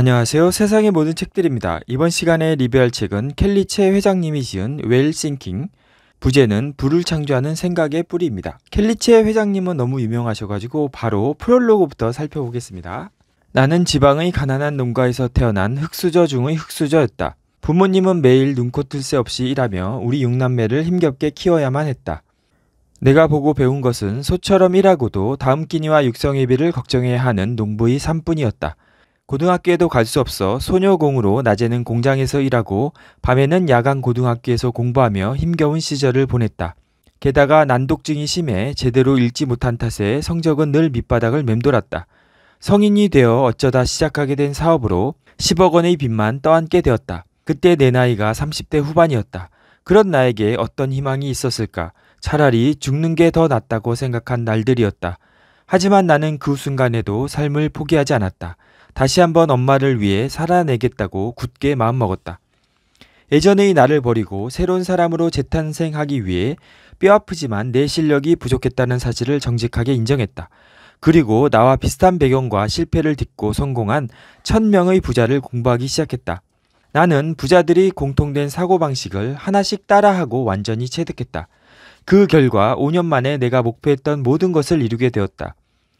안녕하세요. 세상의 모든 책들입니다. 이번 시간에 리뷰할 책은 켈리 채 회장님이 지은 웰 싱킹, 부제는 불을 창조하는 생각의 뿌리입니다. 켈리 채 회장님은 너무 유명하셔가지고 바로 프롤로그부터 살펴보겠습니다. 나는 지방의 가난한 농가에서 태어난 흙수저 중의 흙수저였다 부모님은 매일 눈코 뜰 새 없이 일하며 우리 육남매를 힘겹게 키워야만 했다. 내가 보고 배운 것은 소처럼 일하고도 다음 끼니와 육성의비를 걱정해야 하는 농부의 삶뿐이었다. 고등학교에도 갈 수 없어 소녀공으로 낮에는 공장에서 일하고 밤에는 야간 고등학교에서 공부하며 힘겨운 시절을 보냈다. 게다가 난독증이 심해 제대로 읽지 못한 탓에 성적은 늘 밑바닥을 맴돌았다. 성인이 되어 어쩌다 시작하게 된 사업으로 10억 원의 빚만 떠안게 되었다. 그때 내 나이가 30대 후반이었다. 그런 나에게 어떤 희망이 있었을까? 차라리 죽는 게 더 낫다고 생각한 날들이었다. 하지만 나는 그 순간에도 삶을 포기하지 않았다. 다시 한번 엄마를 위해 살아내겠다고 굳게 마음먹었다. 예전의 나를 버리고 새로운 사람으로 재탄생하기 위해 뼈아프지만 내 실력이 부족했다는 사실을 정직하게 인정했다. 그리고 나와 비슷한 배경과 실패를 딛고 성공한 천명의 부자를 공부하기 시작했다. 나는 부자들이 공통된 사고방식을 하나씩 따라하고 완전히 체득했다. 그 결과 5년 만에 내가 목표했던 모든 것을 이루게 되었다.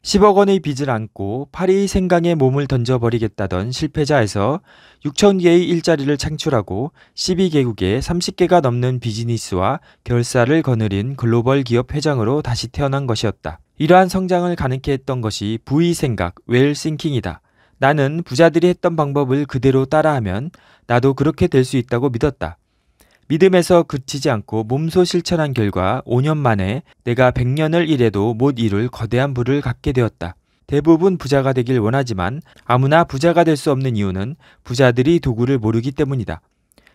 10억 원의 빚을 안고 파리 생강에 몸을 던져버리겠다던 실패자에서 6천 개의 일자리를 창출하고 12개국에 30개가 넘는 비즈니스와 결사를 거느린 글로벌 기업 회장으로 다시 태어난 것이었다. 이러한 성장을 가능케 했던 것이 부의 생각, 웰싱킹이다. 나는 부자들이 했던 방법을 그대로 따라하면 나도 그렇게 될 수 있다고 믿었다. 믿음에서 그치지 않고 몸소 실천한 결과 5년 만에 내가 100년을 일해도 못 이룰 거대한 부를 갖게 되었다. 대부분 부자가 되길 원하지만 아무나 부자가 될 수 없는 이유는 부자들이 도구를 모르기 때문이다.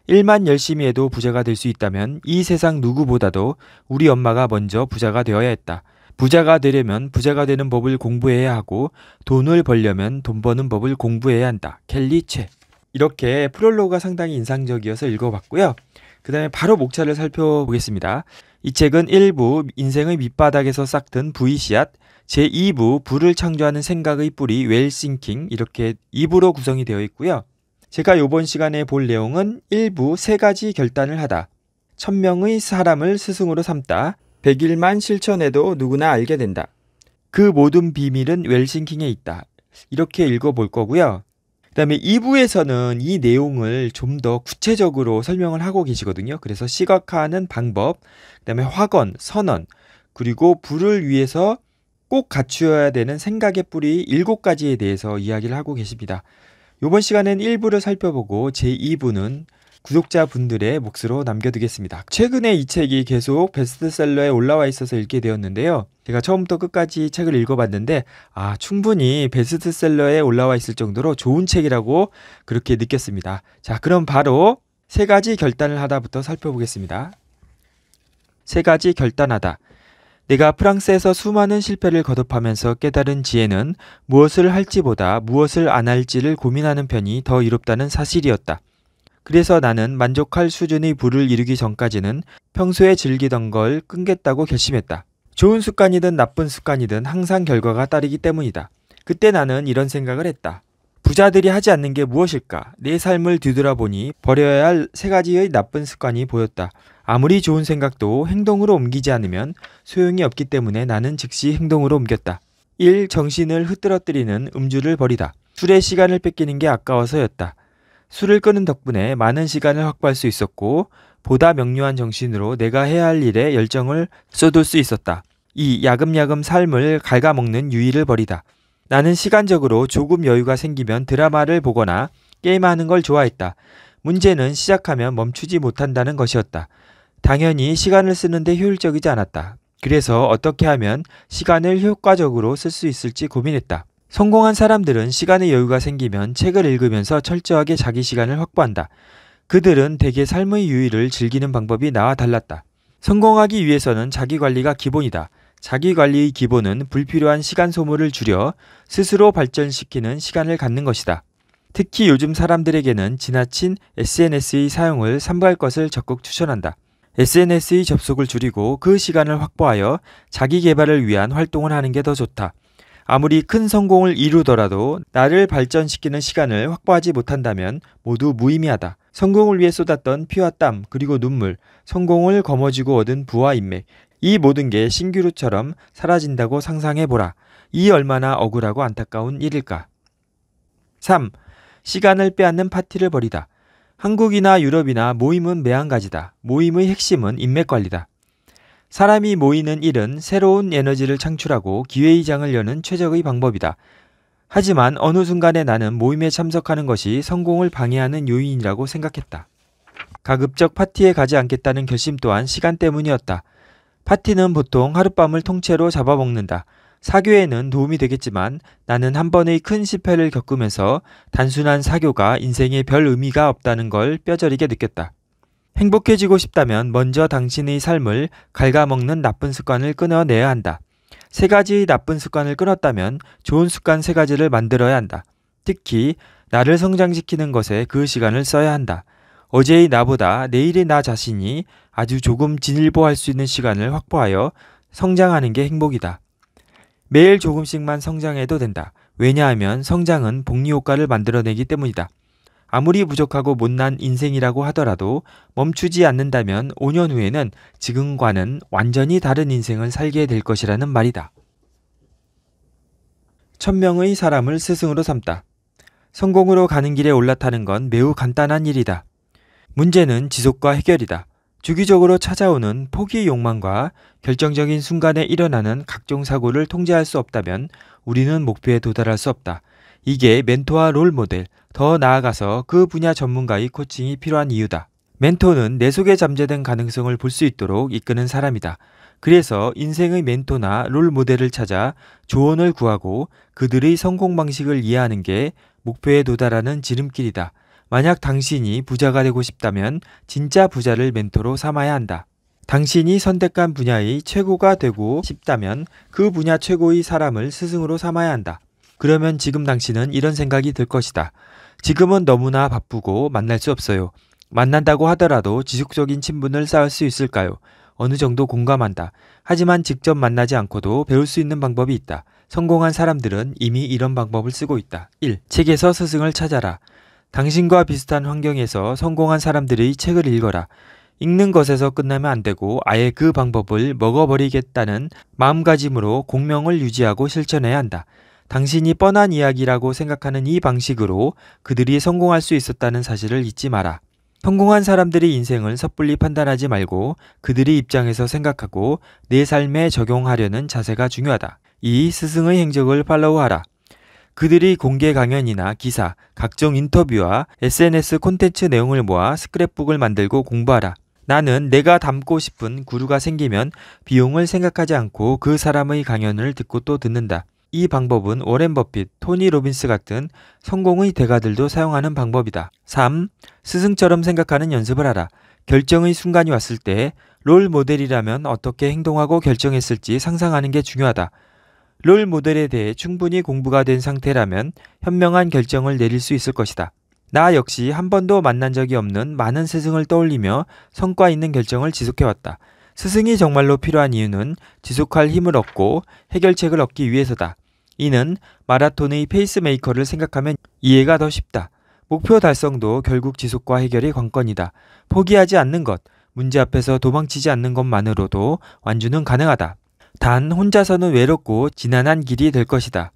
일만 열심히 해도 부자가 될 수 있다면 이 세상 누구보다도 우리 엄마가 먼저 부자가 되어야 했다. 부자가 되려면 부자가 되는 법을 공부해야 하고 돈을 벌려면 돈 버는 법을 공부해야 한다. 켈리 채. 이렇게 프롤로그가 상당히 인상적이어서 읽어봤고요. 그 다음에 바로 목차를 살펴보겠습니다. 이 책은 1부 인생의 밑바닥에서 싹 든 부이시앗 제2부 부를 창조하는 생각의 뿌리 웰싱킹 이렇게 2부로 구성이 되어 있고요. 제가 요번 시간에 볼 내용은 1부 세 가지 결단을 하다. 천명의 사람을 스승으로 삼다. 100일만 실천해도 누구나 알게 된다. 그 모든 비밀은 웰싱킹에 있다. 이렇게 읽어볼 거고요. 그다음에 2부에서는 이 내용을 좀 더 구체적으로 설명을 하고 계시거든요. 그래서 시각화하는 방법, 그다음에 화건, 선언, 그리고 불을 위해서 꼭 갖추어야 되는 생각의 뿌리 7가지에 대해서 이야기를 하고 계십니다. 이번 시간엔 1부를 살펴보고 제2부는 구독자분들의 몫으로 남겨두겠습니다. 최근에 이 책이 계속 베스트셀러에 올라와 있어서 읽게 되었는데요. 제가 처음부터 끝까지 책을 읽어봤는데, 아, 충분히 베스트셀러에 올라와 있을 정도로 좋은 책이라고 그렇게 느꼈습니다. 자, 그럼 바로 세 가지 결단을 하다부터 살펴보겠습니다. 세 가지 결단하다. 내가 프랑스에서 수많은 실패를 거듭하면서 깨달은 지혜는 무엇을 할지보다 무엇을 안 할지를 고민하는 편이 더 이롭다는 사실이었다. 그래서 나는 만족할 수준의 부를 이루기 전까지는 평소에 즐기던 걸 끊겠다고 결심했다. 좋은 습관이든 나쁜 습관이든 항상 결과가 따르기 때문이다. 그때 나는 이런 생각을 했다. 부자들이 하지 않는 게 무엇일까? 내 삶을 뒤돌아보니 버려야 할 세 가지의 나쁜 습관이 보였다. 아무리 좋은 생각도 행동으로 옮기지 않으면 소용이 없기 때문에 나는 즉시 행동으로 옮겼다. 1. 정신을 흐트러뜨리는 음주를 버리다. 술에 시간을 뺏기는 게 아까워서였다. 술을 끊은 덕분에 많은 시간을 확보할 수 있었고 보다 명료한 정신으로 내가 해야 할 일에 열정을 쏟을 수 있었다. 이 야금야금 삶을 갉아먹는 유일을 버리다. 나는 시간적으로 조금 여유가 생기면 드라마를 보거나 게임하는 걸 좋아했다. 문제는 시작하면 멈추지 못한다는 것이었다. 당연히 시간을 쓰는데 효율적이지 않았다. 그래서 어떻게 하면 시간을 효과적으로 쓸 수 있을지 고민했다. 성공한 사람들은 시간의 여유가 생기면 책을 읽으면서 철저하게 자기 시간을 확보한다. 그들은 대개 삶의 유의를 즐기는 방법이 나와 달랐다. 성공하기 위해서는 자기 관리가 기본이다. 자기 관리의 기본은 불필요한 시간 소모를 줄여 스스로 발전시키는 시간을 갖는 것이다. 특히 요즘 사람들에게는 지나친 SNS의 사용을 삼발할 것을 적극 추천한다. SNS의 접속을 줄이고 그 시간을 확보하여 자기 개발을 위한 활동을 하는 게 더 좋다. 아무리 큰 성공을 이루더라도 나를 발전시키는 시간을 확보하지 못한다면 모두 무의미하다. 성공을 위해 쏟았던 피와 땀, 그리고 눈물, 성공을 거머쥐고 얻은 부와 인맥, 이 모든 게 신규루처럼 사라진다고 상상해보라. 이 얼마나 억울하고 안타까운 일일까. 3. 시간을 빼앗는 파티를 벌이다. 한국이나 유럽이나 모임은 매한가지다. 모임의 핵심은 인맥 관리다. 사람이 모이는 일은 새로운 에너지를 창출하고 기회의 장을 여는 최적의 방법이다. 하지만 어느 순간에 나는 모임에 참석하는 것이 성공을 방해하는 요인이라고 생각했다. 가급적 파티에 가지 않겠다는 결심 또한 시간 때문이었다. 파티는 보통 하룻밤을 통째로 잡아먹는다. 사교에는 도움이 되겠지만 나는 한 번의 큰 실패를 겪으면서 단순한 사교가 인생에 별 의미가 없다는 걸 뼈저리게 느꼈다. 행복해지고 싶다면 먼저 당신의 삶을 갉아먹는 나쁜 습관을 끊어내야 한다. 세 가지의 나쁜 습관을 끊었다면 좋은 습관 세 가지를 만들어야 한다. 특히 나를 성장시키는 것에 그 시간을 써야 한다. 어제의 나보다 내일의 나 자신이 아주 조금 진일보할 수 있는 시간을 확보하여 성장하는 게 행복이다. 매일 조금씩만 성장해도 된다. 왜냐하면 성장은 복리 효과를 만들어내기 때문이다. 아무리 부족하고 못난 인생이라고 하더라도 멈추지 않는다면 5년 후에는 지금과는 완전히 다른 인생을 살게 될 것이라는 말이다. 천명의 사람을 스승으로 삼다. 성공으로 가는 길에 올라타는 건 매우 간단한 일이다. 문제는 지속과 해결이다. 주기적으로 찾아오는 포기 욕망과 결정적인 순간에 일어나는 각종 사고를 통제할 수 없다면 우리는 목표에 도달할 수 없다. 이게 멘토와 롤 모델, 더 나아가서 그 분야 전문가의 코칭이 필요한 이유다. 멘토는 내 속에 잠재된 가능성을 볼 수 있도록 이끄는 사람이다. 그래서 인생의 멘토나 롤 모델을 찾아 조언을 구하고 그들의 성공 방식을 이해하는 게 목표에 도달하는 지름길이다. 만약 당신이 부자가 되고 싶다면 진짜 부자를 멘토로 삼아야 한다. 당신이 선택한 분야의 최고가 되고 싶다면 그 분야 최고의 사람을 스승으로 삼아야 한다. 그러면 지금 당신은 이런 생각이 들 것이다. 지금은 너무나 바쁘고 만날 수 없어요. 만난다고 하더라도 지속적인 친분을 쌓을 수 있을까요? 어느 정도 공감한다. 하지만 직접 만나지 않고도 배울 수 있는 방법이 있다. 성공한 사람들은 이미 이런 방법을 쓰고 있다. 1. 책에서 스승을 찾아라. 당신과 비슷한 환경에서 성공한 사람들의 책을 읽어라. 읽는 것에서 끝나면 안 되고 아예 그 방법을 먹어버리겠다는 마음가짐으로 공명을 유지하고 실천해야 한다. 당신이 뻔한 이야기라고 생각하는 이 방식으로 그들이 성공할 수 있었다는 사실을 잊지 마라. 성공한 사람들의 인생을 섣불리 판단하지 말고 그들의 입장에서 생각하고 내 삶에 적용하려는 자세가 중요하다. 이 스승의 행적을 팔로우하라. 그들이 공개 강연이나 기사, 각종 인터뷰와 SNS 콘텐츠 내용을 모아 스크랩북을 만들고 공부하라. 나는 내가 닮고 싶은 구루가 생기면 비용을 생각하지 않고 그 사람의 강연을 듣고 또 듣는다. 이 방법은 오렌 버핏, 토니 로빈스 같은 성공의 대가들도 사용하는 방법이다. 3. 스승처럼 생각하는 연습을 하라. 결정의 순간이 왔을 때 롤 모델이라면 어떻게 행동하고 결정했을지 상상하는 게 중요하다. 롤 모델에 대해 충분히 공부가 된 상태라면 현명한 결정을 내릴 수 있을 것이다. 나 역시 한 번도 만난 적이 없는 많은 스승을 떠올리며 성과 있는 결정을 지속해왔다. 스승이 정말로 필요한 이유는 지속할 힘을 얻고 해결책을 얻기 위해서다. 이는 마라톤의 페이스메이커를 생각하면 이해가 더 쉽다. 목표 달성도 결국 지속과 해결이 관건이다. 포기하지 않는 것, 문제 앞에서 도망치지 않는 것만으로도 완주는 가능하다. 단 혼자서는 외롭고 지난한 길이 될 것이다.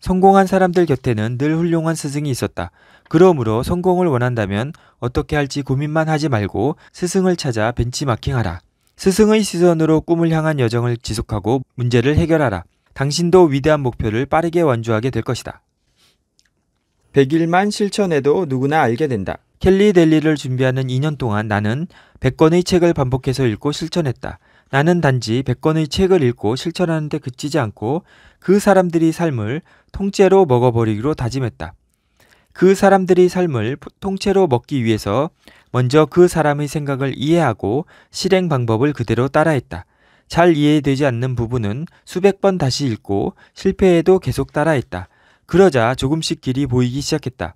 성공한 사람들 곁에는 늘 훌륭한 스승이 있었다. 그러므로 성공을 원한다면 어떻게 할지 고민만 하지 말고 스승을 찾아 벤치마킹하라. 스승의 시선으로 꿈을 향한 여정을 지속하고 문제를 해결하라. 당신도 위대한 목표를 빠르게 완주하게 될 것이다. 100일만 실천해도 누구나 알게 된다. 켈리 델리를 준비하는 2년 동안 나는 100권의 책을 반복해서 읽고 실천했다. 나는 단지 100권의 책을 읽고 실천하는데 그치지 않고 그 사람들이 삶을 통째로 먹어버리기로 다짐했다. 그 사람들이 삶을 통째로 먹기 위해서 먼저 그 사람의 생각을 이해하고 실행 방법을 그대로 따라했다. 잘 이해되지 않는 부분은 수백 번 다시 읽고 실패해도 계속 따라했다. 그러자 조금씩 길이 보이기 시작했다.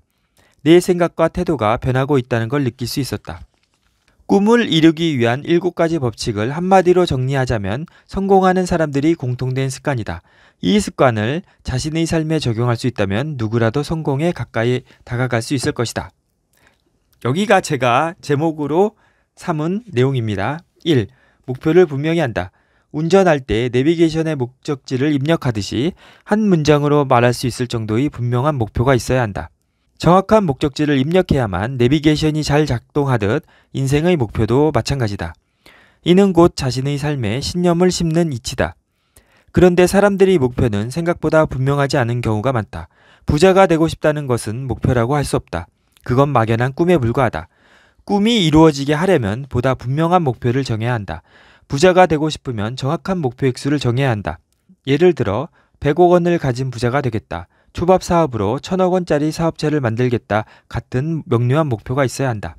내 생각과 태도가 변하고 있다는 걸 느낄 수 있었다. 꿈을 이루기 위한 7 가지 법칙을 한마디로 정리하자면 성공하는 사람들이 공통된 습관이다. 이 습관을 자신의 삶에 적용할 수 있다면 누구라도 성공에 가까이 다가갈 수 있을 것이다. 여기가 제가 제목으로 삼은 내용입니다. 1. 목표를 분명히 한다. 운전할 때 내비게이션의 목적지를 입력하듯이 한 문장으로 말할 수 있을 정도의 분명한 목표가 있어야 한다. 정확한 목적지를 입력해야만 내비게이션이 잘 작동하듯 인생의 목표도 마찬가지다. 이는 곧 자신의 삶에 신념을 심는 이치다. 그런데 사람들이 목표는 생각보다 분명하지 않은 경우가 많다. 부자가 되고 싶다는 것은 목표라고 할 수 없다. 그건 막연한 꿈에 불과하다. 꿈이 이루어지게 하려면 보다 분명한 목표를 정해야 한다. 부자가 되고 싶으면 정확한 목표 액수를 정해야 한다. 예를 들어 100억 원을 가진 부자가 되겠다. 초밥 사업으로 1000억 원짜리 사업체를 만들겠다. 같은 명료한 목표가 있어야 한다.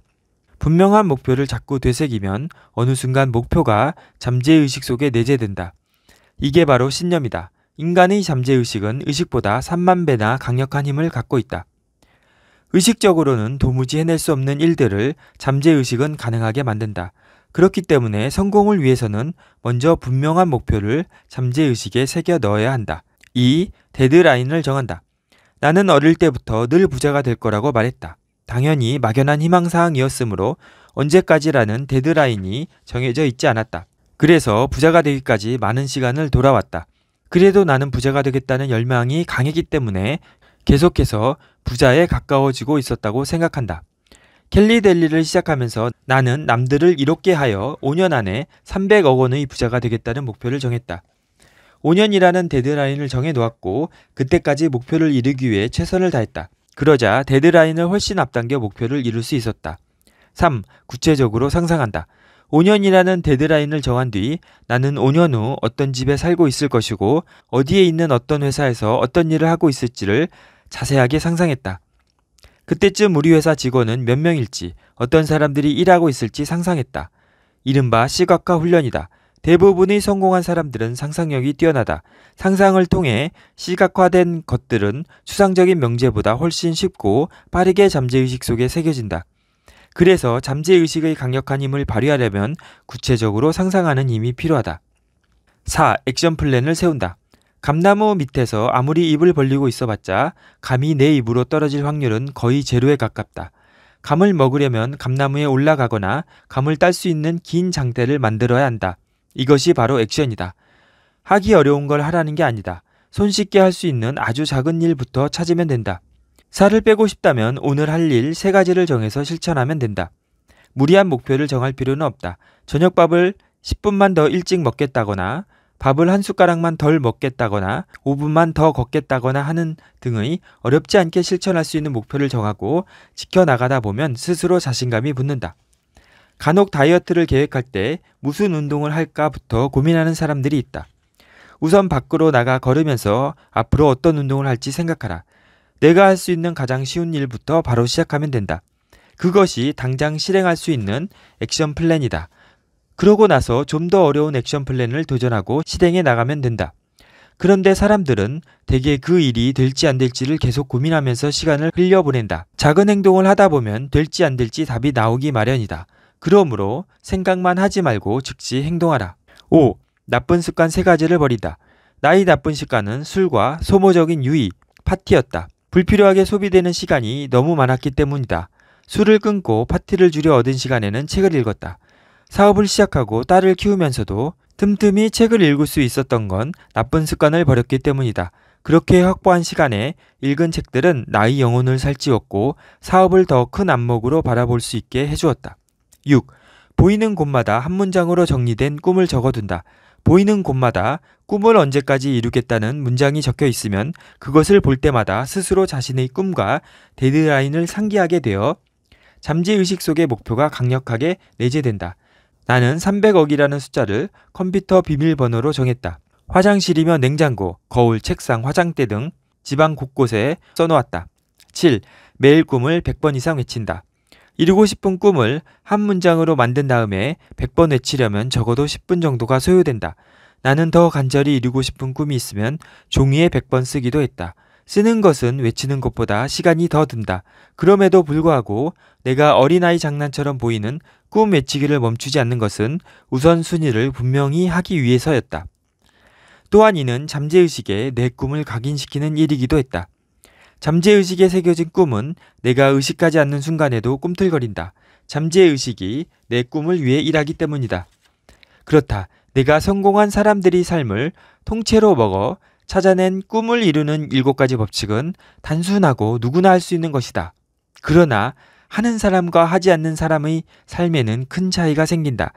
분명한 목표를 자꾸 되새기면 어느 순간 목표가 잠재의식 속에 내재된다. 이게 바로 신념이다. 인간의 잠재의식은 의식보다 3만 배나 강력한 힘을 갖고 있다. 의식적으로는 도무지 해낼 수 없는 일들을 잠재의식은 가능하게 만든다. 그렇기 때문에 성공을 위해서는 먼저 분명한 목표를 잠재의식에 새겨 넣어야 한다. 2. 데드라인을 정한다. 나는 어릴 때부터 늘 부자가 될 거라고 말했다. 당연히 막연한 희망사항이었으므로 언제까지라는 데드라인이 정해져 있지 않았다. 그래서 부자가 되기까지 많은 시간을 돌아왔다. 그래도 나는 부자가 되겠다는 열망이 강했기 때문에 계속해서 부자에 가까워지고 있었다고 생각한다. 캘리델리를 시작하면서 나는 남들을 이롭게 하여 5년 안에 300억 원의 부자가 되겠다는 목표를 정했다. 5년이라는 데드라인을 정해 놓았고 그때까지 목표를 이루기 위해 최선을 다했다. 그러자 데드라인을 훨씬 앞당겨 목표를 이룰 수 있었다. 3. 구체적으로 상상한다. 5년이라는 데드라인을 정한 뒤 나는 5년 후 어떤 집에 살고 있을 것이고 어디에 있는 어떤 회사에서 어떤 일을 하고 있을지를 자세하게 상상했다. 그때쯤 우리 회사 직원은 몇 명일지 어떤 사람들이 일하고 있을지 상상했다. 이른바 시각화 훈련이다. 대부분의 성공한 사람들은 상상력이 뛰어나다. 상상을 통해 시각화된 것들은 추상적인 명제보다 훨씬 쉽고 빠르게 잠재의식 속에 새겨진다. 그래서 잠재의식의 강력한 힘을 발휘하려면 구체적으로 상상하는 힘이 필요하다. 4. 액션 플랜을 세운다. 감나무 밑에서 아무리 입을 벌리고 있어봤자 감이 내 입으로 떨어질 확률은 거의 제로에 가깝다. 감을 먹으려면 감나무에 올라가거나 감을 딸 수 있는 긴 장대를 만들어야 한다. 이것이 바로 액션이다. 하기 어려운 걸 하라는 게 아니다. 손쉽게 할 수 있는 아주 작은 일부터 찾으면 된다. 살을 빼고 싶다면 오늘 할 일 세 가지를 정해서 실천하면 된다. 무리한 목표를 정할 필요는 없다. 저녁밥을 10분만 더 일찍 먹겠다거나 밥을 한 숟가락만 덜 먹겠다거나 5분만 더 걷겠다거나 하는 등의 어렵지 않게 실천할 수 있는 목표를 정하고 지켜나가다 보면 스스로 자신감이 붙는다. 간혹 다이어트를 계획할 때 무슨 운동을 할까부터 고민하는 사람들이 있다. 우선 밖으로 나가 걸으면서 앞으로 어떤 운동을 할지 생각하라. 내가 할 수 있는 가장 쉬운 일부터 바로 시작하면 된다. 그것이 당장 실행할 수 있는 액션 플랜이다. 그러고 나서 좀 더 어려운 액션 플랜을 도전하고 실행해 나가면 된다. 그런데 사람들은 대개 그 일이 될지 안 될지를 계속 고민하면서 시간을 흘려보낸다. 작은 행동을 하다 보면 될지 안 될지 답이 나오기 마련이다. 그러므로 생각만 하지 말고 즉시 행동하라. 5. 나쁜 습관 세 가지를 버린다. 나의 나쁜 습관은 술과 소모적인 유의, 파티였다. 불필요하게 소비되는 시간이 너무 많았기 때문이다. 술을 끊고 파티를 줄여 얻은 시간에는 책을 읽었다. 사업을 시작하고 딸을 키우면서도 틈틈이 책을 읽을 수 있었던 건 나쁜 습관을 버렸기 때문이다. 그렇게 확보한 시간에 읽은 책들은 나의 영혼을 살찌웠고 사업을 더 큰 안목으로 바라볼 수 있게 해주었다. 6. 보이는 곳마다 한 문장으로 정리된 꿈을 적어둔다. 보이는 곳마다 꿈을 언제까지 이루겠다는 문장이 적혀 있으면 그것을 볼 때마다 스스로 자신의 꿈과 데드라인을 상기하게 되어 잠재의식 속의 목표가 강력하게 내재된다. 나는 300억이라는 숫자를 컴퓨터 비밀번호로 정했다. 화장실이며 냉장고, 거울, 책상, 화장대 등 지방 곳곳에 써놓았다. 7. 매일 꿈을 100번 이상 외친다. 이루고 싶은 꿈을 한 문장으로 만든 다음에 100번 외치려면 적어도 10분 정도가 소요된다. 나는 더 간절히 이루고 싶은 꿈이 있으면 종이에 100번 쓰기도 했다. 쓰는 것은 외치는 것보다 시간이 더 든다. 그럼에도 불구하고 내가 어린아이 장난처럼 보이는 꿈 외치기를 멈추지 않는 것은 우선순위를 분명히 하기 위해서였다. 또한 이는 잠재의식에 내 꿈을 각인시키는 일이기도 했다. 잠재의식에 새겨진 꿈은 내가 의식하지 않는 순간에도 꿈틀거린다. 잠재의식이 내 꿈을 위해 일하기 때문이다. 그렇다. 내가 성공한 사람들이 삶을 통째로 먹어 찾아낸 꿈을 이루는 일곱 가지 법칙은 단순하고 누구나 할 수 있는 것이다. 그러나 하는 사람과 하지 않는 사람의 삶에는 큰 차이가 생긴다.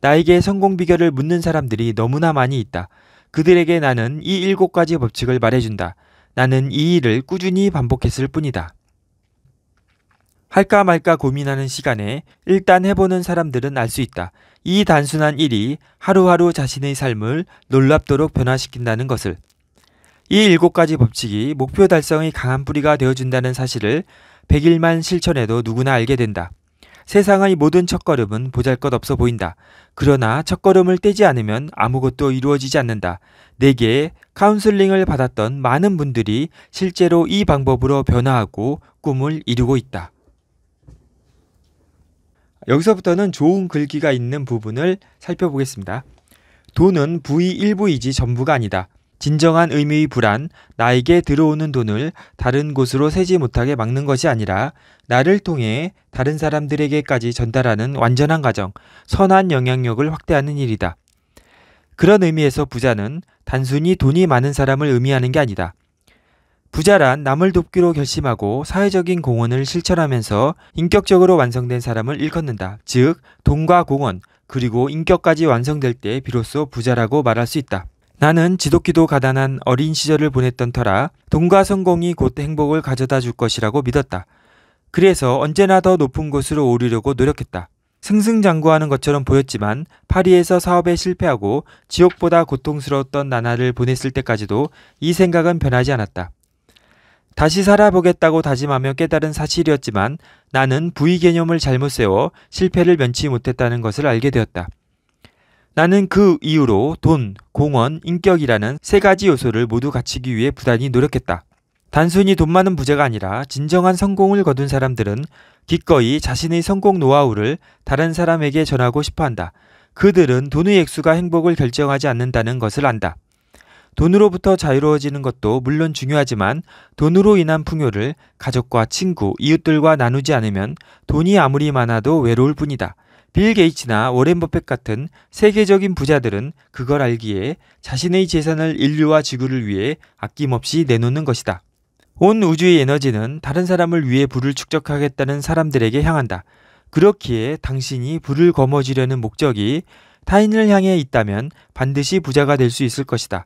나에게 성공 비결을 묻는 사람들이 너무나 많이 있다. 그들에게 나는 이 일곱 가지 법칙을 말해준다. 나는 이 일을 꾸준히 반복했을 뿐이다. 할까 말까 고민하는 시간에 일단 해보는 사람들은 알 수 있다. 이 단순한 일이 하루하루 자신의 삶을 놀랍도록 변화시킨다는 것을. 이 일곱 가지 법칙이 목표 달성의 강한 뿌리가 되어준다는 사실을 100일만 실천해도 누구나 알게 된다. 세상의 모든 첫걸음은 보잘것없어 보인다. 그러나 첫걸음을 떼지 않으면 아무것도 이루어지지 않는다. 내게 카운슬링을 받았던 많은 분들이 실제로 이 방법으로 변화하고 꿈을 이루고 있다. 여기서부터는 좋은 글귀가 있는 부분을 살펴보겠습니다. 돈은 부의 일부이지 전부가 아니다. 진정한 의미의 불안, 나에게 들어오는 돈을 다른 곳으로 세지 못하게 막는 것이 아니라 나를 통해 다른 사람들에게까지 전달하는 완전한 가정, 선한 영향력을 확대하는 일이다. 그런 의미에서 부자는 단순히 돈이 많은 사람을 의미하는 게 아니다. 부자란 남을 돕기로 결심하고 사회적인 공헌을 실천하면서 인격적으로 완성된 사람을 일컫는다. 즉, 돈과 공헌, 그리고 인격까지 완성될 때 비로소 부자라고 말할 수 있다. 나는 지독히도 가난한 어린 시절을 보냈던 터라 돈과 성공이 곧 행복을 가져다 줄 것이라고 믿었다. 그래서 언제나 더 높은 곳으로 오르려고 노력했다. 승승장구하는 것처럼 보였지만 파리에서 사업에 실패하고 지옥보다 고통스러웠던 나날을 보냈을 때까지도 이 생각은 변하지 않았다. 다시 살아보겠다고 다짐하며 깨달은 사실이었지만 나는 부의 개념을 잘못 세워 실패를 면치 못했다는 것을 알게 되었다. 나는 그 이후로 돈, 공원, 인격이라는 세 가지 요소를 모두 갖추기 위해 부단히 노력했다. 단순히 돈 많은 부자가 아니라 진정한 성공을 거둔 사람들은 기꺼이 자신의 성공 노하우를 다른 사람에게 전하고 싶어 한다. 그들은 돈의 액수가 행복을 결정하지 않는다는 것을 안다. 돈으로부터 자유로워지는 것도 물론 중요하지만 돈으로 인한 풍요를 가족과 친구, 이웃들과 나누지 않으면 돈이 아무리 많아도 외로울 뿐이다. 빌 게이츠나 워렌 버핏 같은 세계적인 부자들은 그걸 알기에 자신의 재산을 인류와 지구를 위해 아낌없이 내놓는 것이다. 온 우주의 에너지는 다른 사람을 위해 불을 축적하겠다는 사람들에게 향한다. 그렇기에 당신이 불을 거머쥐려는 목적이 타인을 향해 있다면 반드시 부자가 될 수 있을 것이다.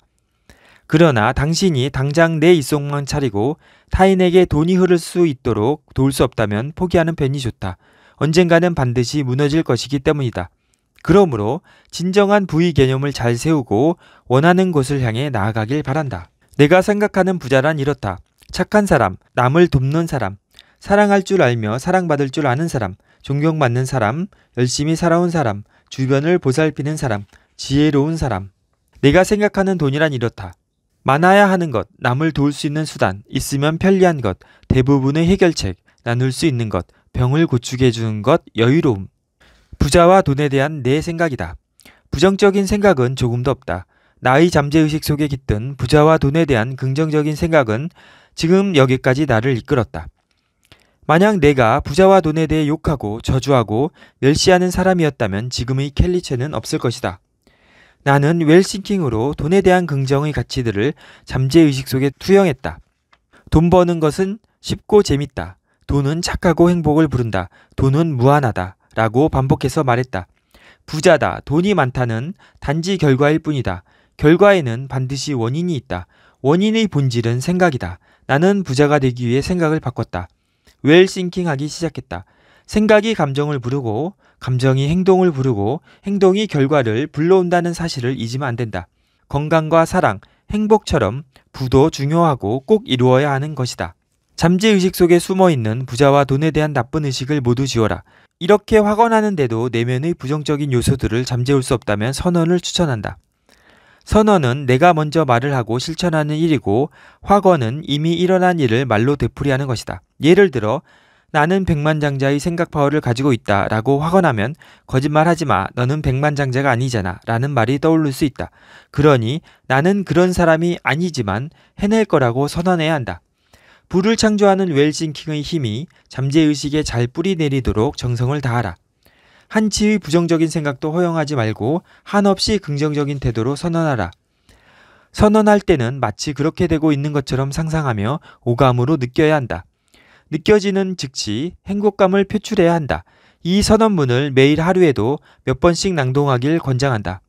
그러나 당신이 당장 내이속만 차리고 타인에게 돈이 흐를 수 있도록 도울 수 없다면 포기하는 편이 좋다. 언젠가는 반드시 무너질 것이기 때문이다. 그러므로 진정한 부의 개념을 잘 세우고 원하는 곳을 향해 나아가길 바란다. 내가 생각하는 부자란 이렇다. 착한 사람, 남을 돕는 사람, 사랑할 줄 알며 사랑받을 줄 아는 사람, 존경받는 사람, 열심히 살아온 사람, 주변을 보살피는 사람, 지혜로운 사람. 내가 생각하는 돈이란 이렇다. 많아야 하는 것, 남을 도울 수 있는 수단, 있으면 편리한 것, 대부분의 해결책, 나눌 수 있는 것, 병을 구축해 주는 것 여유로움. 부자와 돈에 대한 내 생각이다. 부정적인 생각은 조금도 없다. 나의 잠재의식 속에 깃든 부자와 돈에 대한 긍정적인 생각은 지금 여기까지 나를 이끌었다. 만약 내가 부자와 돈에 대해 욕하고 저주하고 멸시하는 사람이었다면 지금의 캘리체는 없을 것이다. 나는 웰싱킹으로 돈에 대한 긍정의 가치들을 잠재의식 속에 투영했다. 돈 버는 것은 쉽고 재밌다. 돈은 착하고 행복을 부른다. 돈은 무한하다. 라고 반복해서 말했다. 부자다. 돈이 많다는 단지 결과일 뿐이다. 결과에는 반드시 원인이 있다. 원인의 본질은 생각이다. 나는 부자가 되기 위해 생각을 바꿨다. 웰싱킹 하기 시작했다. 생각이 감정을 부르고 감정이 행동을 부르고 행동이 결과를 불러온다는 사실을 잊으면 안 된다. 건강과 사랑, 행복처럼 부도 중요하고 꼭 이루어야 하는 것이다. 잠재의식 속에 숨어 있는 부자와 돈에 대한 나쁜 의식을 모두 지워라. 이렇게 확언하는데도 내면의 부정적인 요소들을 잠재울 수 없다면 선언을 추천한다. 선언은 내가 먼저 말을 하고 실천하는 일이고 확언은 이미 일어난 일을 말로 되풀이하는 것이다. 예를 들어 나는 백만장자의 생각 파워를 가지고 있다 라고 확언하면 거짓말하지 마 너는 백만장자가 아니잖아 라는 말이 떠오를 수 있다. 그러니 나는 그런 사람이 아니지만 해낼 거라고 선언해야 한다. 불을 창조하는 웰싱킹의 힘이 잠재의식에 잘 뿌리내리도록 정성을 다하라. 한치의 부정적인 생각도 허용하지 말고 한없이 긍정적인 태도로 선언하라. 선언할 때는 마치 그렇게 되고 있는 것처럼 상상하며 오감으로 느껴야 한다. 느껴지는 즉시 행복감을 표출해야 한다. 이 선언문을 매일 하루에도 몇 번씩 낭독하길 권장한다.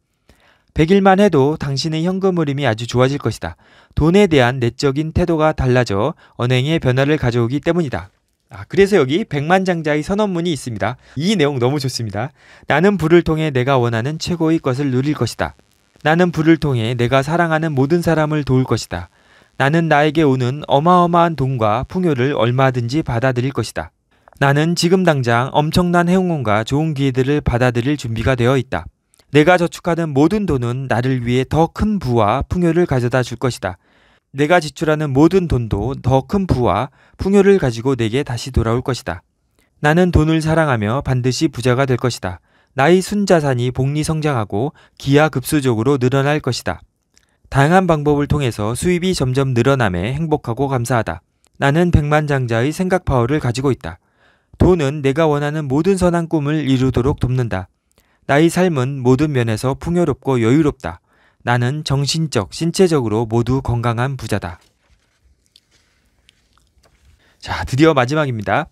100일만 해도 당신의 현금 흐름이 아주 좋아질 것이다. 돈에 대한 내적인 태도가 달라져 언행의 변화를 가져오기 때문이다. 아, 그래서 여기 백만장자의 선언문이 있습니다. 이 내용 너무 좋습니다. 나는 불을 통해 내가 원하는 최고의 것을 누릴 것이다. 나는 불을 통해 내가 사랑하는 모든 사람을 도울 것이다. 나는 나에게 오는 어마어마한 돈과 풍요를 얼마든지 받아들일 것이다. 나는 지금 당장 엄청난 행운과 좋은 기회들을 받아들일 준비가 되어 있다. 내가 저축하는 모든 돈은 나를 위해 더 큰 부와 풍요를 가져다 줄 것이다. 내가 지출하는 모든 돈도 더 큰 부와 풍요를 가지고 내게 다시 돌아올 것이다. 나는 돈을 사랑하며 반드시 부자가 될 것이다. 나의 순자산이 복리 성장하고 기하급수적으로 늘어날 것이다. 다양한 방법을 통해서 수입이 점점 늘어남에 행복하고 감사하다. 나는 백만장자의 생각 파워를 가지고 있다. 돈은 내가 원하는 모든 선한 꿈을 이루도록 돕는다. 나의 삶은 모든 면에서 풍요롭고 여유롭다. 나는 정신적, 신체적으로 모두 건강한 부자다. 자, 드디어 마지막입니다.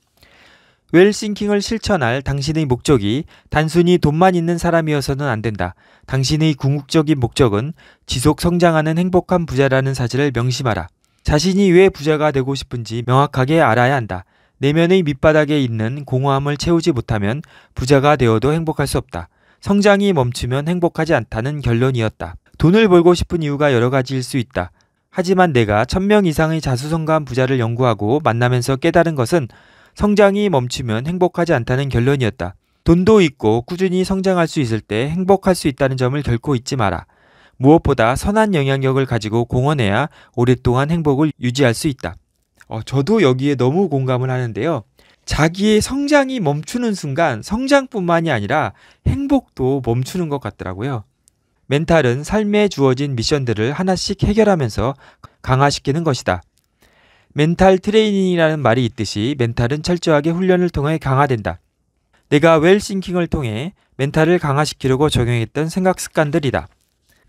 웰싱킹을 실천할 당신의 목적이 단순히 돈만 있는 사람이어서는 안 된다. 당신의 궁극적인 목적은 지속 성장하는 행복한 부자라는 사실을 명심하라. 자신이 왜 부자가 되고 싶은지 명확하게 알아야 한다. 내면의 밑바닥에 있는 공허함을 채우지 못하면 부자가 되어도 행복할 수 없다. 성장이 멈추면 행복하지 않다는 결론이었다. 돈을 벌고 싶은 이유가 여러 가지일 수 있다. 하지만 내가 천 명 이상의 자수성가한 부자를 연구하고 만나면서 깨달은 것은 성장이 멈추면 행복하지 않다는 결론이었다. 돈도 있고 꾸준히 성장할 수 있을 때 행복할 수 있다는 점을 결코 잊지 마라. 무엇보다 선한 영향력을 가지고 공헌해야 오랫동안 행복을 유지할 수 있다. 어, 저도 여기에 너무 공감을 하는데요. 자기의 성장이 멈추는 순간 성장뿐만이 아니라 행복도 멈추는 것 같더라고요. 멘탈은 삶에 주어진 미션들을 하나씩 해결하면서 강화시키는 것이다. 멘탈 트레이닝이라는 말이 있듯이 멘탈은 철저하게 훈련을 통해 강화된다. 내가 웰싱킹을 통해 멘탈을 강화시키려고 적용했던 생각 습관들이다.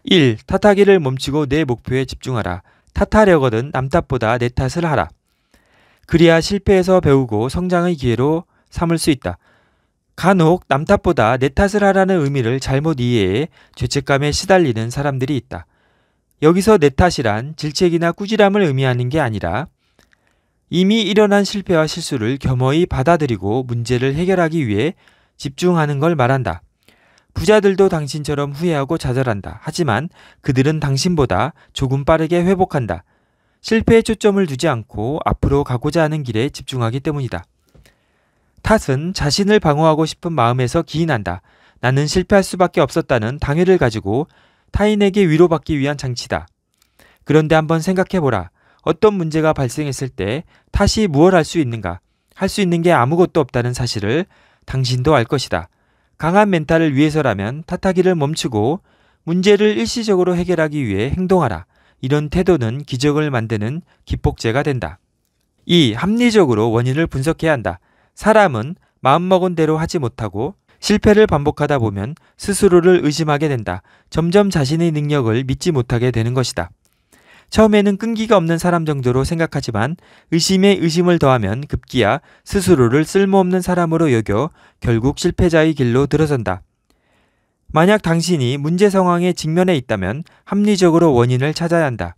1. 탓하기를 멈추고 내 목표에 집중하라. 탓하려거든 남 탓보다 내 탓을 하라. 그리야 실패에서 배우고 성장의 기회로 삼을 수 있다. 간혹 남 탓보다 내 탓을 하라는 의미를 잘못 이해해 죄책감에 시달리는 사람들이 있다. 여기서 내 탓이란 질책이나 꾸지람을 의미하는 게 아니라 이미 일어난 실패와 실수를 겸허히 받아들이고 문제를 해결하기 위해 집중하는 걸 말한다. 부자들도 당신처럼 후회하고 좌절한다. 하지만 그들은 당신보다 조금 빠르게 회복한다. 실패에 초점을 두지 않고 앞으로 가고자 하는 길에 집중하기 때문이다. 탓은 자신을 방어하고 싶은 마음에서 기인한다. 나는 실패할 수밖에 없었다는 당위를 가지고 타인에게 위로받기 위한 장치다. 그런데 한번 생각해보라. 어떤 문제가 발생했을 때 탓이 무엇 할수 있는가? 할 수 있는 게 아무것도 없다는 사실을 당신도 알 것이다. 강한 멘탈을 위해서라면 탓하기를 멈추고 문제를 일시적으로 해결하기 위해 행동하라. 이런 태도는 기적을 만드는 기폭제가 된다. 이 합리적으로 원인을 분석해야 한다. 사람은 마음먹은 대로 하지 못하고 실패를 반복하다 보면 스스로를 의심하게 된다. 점점 자신의 능력을 믿지 못하게 되는 것이다. 처음에는 끈기가 없는 사람 정도로 생각하지만 의심에 의심을 더하면 급기야 스스로를 쓸모없는 사람으로 여겨 결국 실패자의 길로 들어선다. 만약 당신이 문제 상황에 직면해 있다면 합리적으로 원인을 찾아야 한다.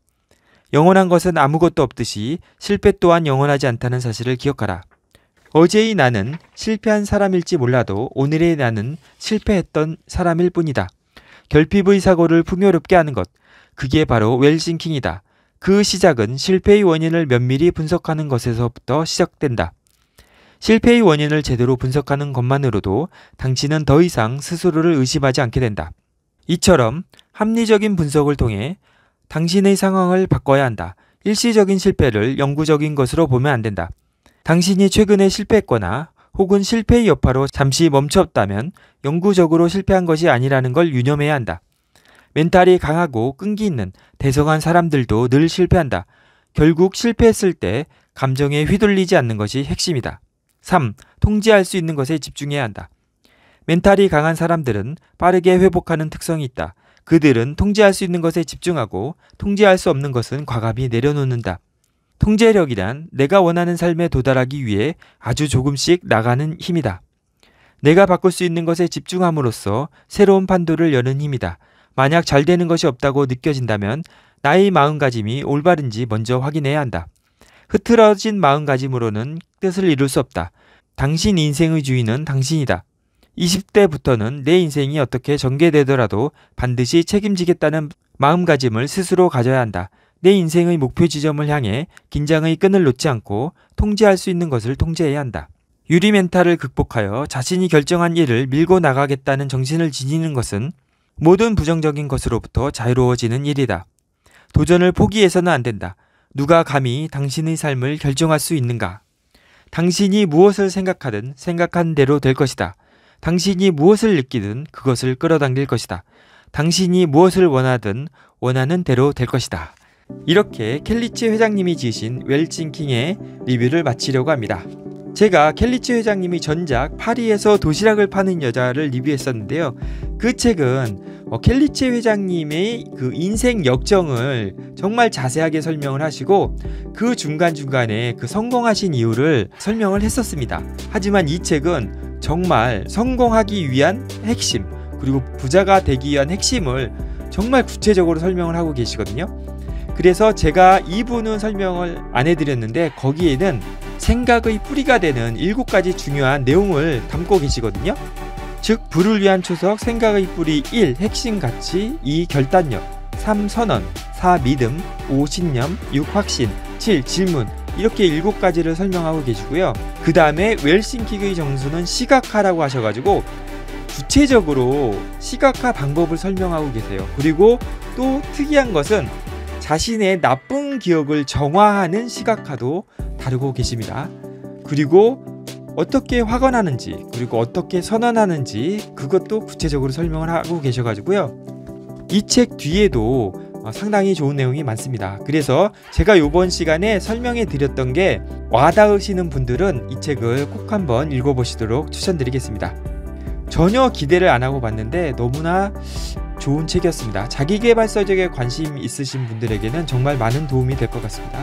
영원한 것은 아무것도 없듯이 실패 또한 영원하지 않다는 사실을 기억하라. 어제의 나는 실패한 사람일지 몰라도 오늘의 나는 실패했던 사람일 뿐이다. 결핍의 사고를 풍요롭게 하는 것. 그게 바로 웰싱킹이다. 그 시작은 실패의 원인을 면밀히 분석하는 것에서부터 시작된다. 실패의 원인을 제대로 분석하는 것만으로도 당신은 더 이상 스스로를 의심하지 않게 된다. 이처럼 합리적인 분석을 통해 당신의 상황을 바꿔야 한다. 일시적인 실패를 영구적인 것으로 보면 안 된다. 당신이 최근에 실패했거나 혹은 실패의 여파로 잠시 멈췄다면 영구적으로 실패한 것이 아니라는 걸 유념해야 한다. 멘탈이 강하고 끈기 있는 대성한 사람들도 늘 실패한다. 결국 실패했을 때 감정에 휘둘리지 않는 것이 핵심이다. 3. 통제할 수 있는 것에 집중해야 한다. 멘탈이 강한 사람들은 빠르게 회복하는 특성이 있다. 그들은 통제할 수 있는 것에 집중하고 통제할 수 없는 것은 과감히 내려놓는다. 통제력이란 내가 원하는 삶에 도달하기 위해 아주 조금씩 나가는 힘이다. 내가 바꿀 수 있는 것에 집중함으로써 새로운 판도를 여는 힘이다. 만약 잘 되는 것이 없다고 느껴진다면 나의 마음가짐이 올바른지 먼저 확인해야 한다. 흐트러진 마음가짐으로는 뜻을 이룰 수 없다. 당신 인생의 주인은 당신이다. 20대부터는 내 인생이 어떻게 전개되더라도 반드시 책임지겠다는 마음가짐을 스스로 가져야 한다. 내 인생의 목표 지점을 향해 긴장의 끈을 놓지 않고 통제할 수 있는 것을 통제해야 한다. 유리 멘탈을 극복하여 자신이 결정한 일을 밀고 나가겠다는 정신을 지니는 것은 모든 부정적인 것으로부터 자유로워지는 일이다. 도전을 포기해서는 안 된다. 누가 감히 당신의 삶을 결정할 수 있는가? 당신이 무엇을 생각하든 생각한 대로 될 것이다. 당신이 무엇을 느끼든 그것을 끌어당길 것이다. 당신이 무엇을 원하든 원하는 대로 될 것이다. 이렇게 켈리치 회장님이 지으신 웰칭킹의 리뷰를 마치려고 합니다. 제가 켈리츠 회장님이 전작 파리에서 도시락을 파는 여자를 리뷰했었는데요. 그 책은 어, 켈리츠 회장님의 그 인생 역정을 정말 자세하게 설명을 하시고 그 중간중간에 그 성공하신 이유를 설명을 했었습니다. 하지만 이 책은 정말 성공하기 위한 핵심 그리고 부자가 되기 위한 핵심을 정말 구체적으로 설명을 하고 계시거든요. 그래서 제가 이분은 설명을 안 해드렸는데 거기에는 생각의 뿌리가 되는 일곱 가지 중요한 내용을 담고 계시거든요. 즉 불을 위한 초석 생각의 뿌리 1 핵심 가치 2 결단력 3 선언 4 믿음 5 신념 6 확신 7 질문 이렇게 일곱 가지를 설명하고 계시고요. 그 다음에 웰싱킥의 정수는 시각화라고 하셔가지고 구체적으로 시각화 방법을 설명하고 계세요. 그리고 또 특이한 것은 자신의 나쁜 기억을 정화하는 시각화도 다루고 계십니다. 그리고 어떻게 확언하는지 그리고 어떻게 선언하는지 그것도 구체적으로 설명을 하고 계셔가지고요. 이 책 뒤에도 어, 상당히 좋은 내용이 많습니다. 그래서 제가 이번 시간에 설명해 드렸던 게 와닿으시는 분들은 이 책을 꼭 한번 읽어보시도록 추천드리겠습니다. 전혀 기대를 안 하고 봤는데 너무나 좋은 책이었습니다. 자기개발서 적에 관심 있으신 분들에게는 정말 많은 도움이 될 것 같습니다.